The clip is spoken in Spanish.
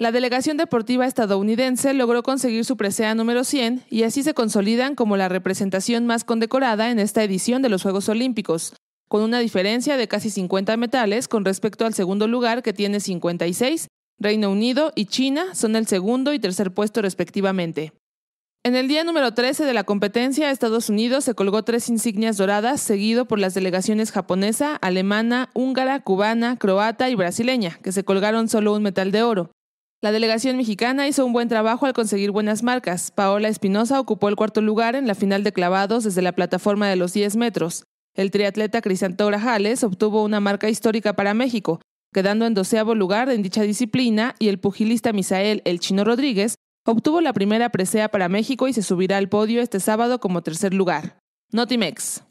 La delegación deportiva estadounidense logró conseguir su presea número 100 y así se consolidan como la representación más condecorada en esta edición de los Juegos Olímpicos, con una diferencia de casi 50 metales con respecto al segundo lugar que tiene 56, Reino Unido y China son el segundo y tercer puesto respectivamente. En el día número 13 de la competencia, Estados Unidos se colgó tres insignias doradas, seguido por las delegaciones japonesa, alemana, húngara, cubana, croata y brasileña, que se colgaron solo un metal de oro. La delegación mexicana hizo un buen trabajo al conseguir buenas marcas. Paola Espinosa ocupó el cuarto lugar en la final de clavados desde la plataforma de los 10 metros. El triatleta Crisanto Jales obtuvo una marca histórica para México, quedando en doceavo lugar en dicha disciplina, y el pugilista Misael El Chino Rodríguez obtuvo la primera presea para México y se subirá al podio este sábado como tercer lugar. Notimex.